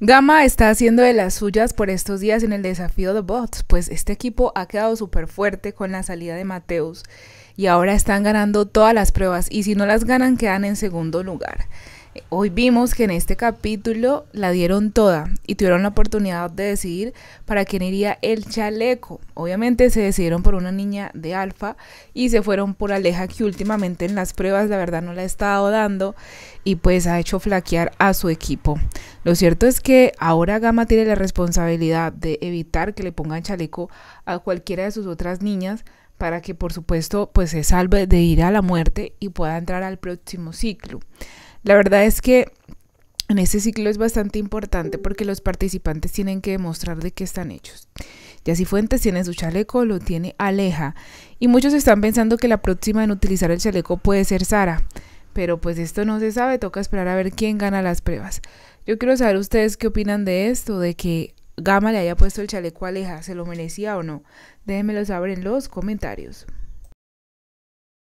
Gama está haciendo de las suyas por estos días en el desafío de bots, pues este equipo ha quedado súper fuerte con la salida de Mateus y ahora están ganando todas las pruebas y si no las ganan quedan en segundo lugar. Eh, hoy vimos que en este capítulo la dieron toda y tuvieron la oportunidad de decidir para quién iría el chaleco. Obviamente se decidieron por una niña de alfa y se fueron por Aleja que últimamente en las pruebas la verdad no la ha estado dando y pues ha hecho flaquear a su equipo. Lo cierto es que ahora Gama tiene la responsabilidad de evitar que le pongan chaleco a cualquiera de sus otras niñas para que por supuesto pues se salve de ir a la muerte y pueda entrar al próximo ciclo. La verdad es que en este ciclo es bastante importante porque los participantes tienen que demostrar de qué están hechos. Ya si Fuentes tiene su chaleco, lo tiene Aleja. Y muchos están pensando que la próxima en utilizar el chaleco puede ser Sara. Pero pues esto no se sabe, toca esperar a ver quién gana las pruebas. Yo quiero saber ustedes qué opinan de esto, de que Gama le haya puesto el chaleco a Aleja, ¿se lo merecía o no? Déjenmelo saber en los comentarios.